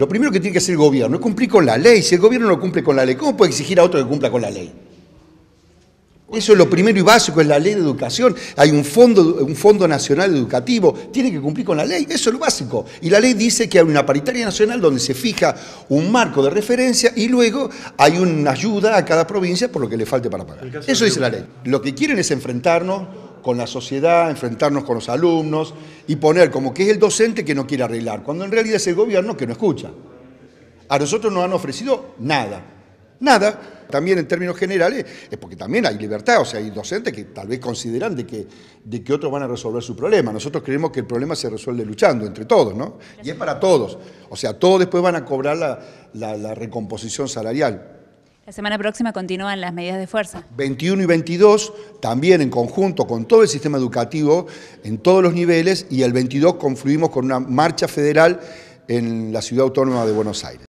Lo primero que tiene que hacer el gobierno es cumplir con la ley. Si el gobierno no cumple con la ley, ¿cómo puede exigir a otro que cumpla con la ley? Eso es lo primero y básico, es la ley de educación. Hay un fondo, un fondo nacional educativo, tiene que cumplir con la ley, eso es lo básico. Y la ley dice que hay una paritaria nacional donde se fija un marco de referencia y luego hay una ayuda a cada provincia por lo que le falte para pagar. Eso dice la ley. Lo que quieren es enfrentarnos con la sociedad, enfrentarnos con los alumnos y poner como que es el docente que no quiere arreglar, cuando en realidad es el gobierno que no escucha. A nosotros no han ofrecido nada, nada. También en términos generales es porque también hay libertad, o sea, hay docentes que tal vez consideran de que, de que otros van a resolver su problema. Nosotros creemos que el problema se resuelve luchando entre todos, ¿no? Y es para todos. O sea, todos después van a cobrar la recomposición salarial. La semana próxima continúan las medidas de fuerza. 21 y 22, también en conjunto con todo el sistema educativo, en todos los niveles, y el 22 confluimos con una marcha federal en la ciudad autónoma de Buenos Aires.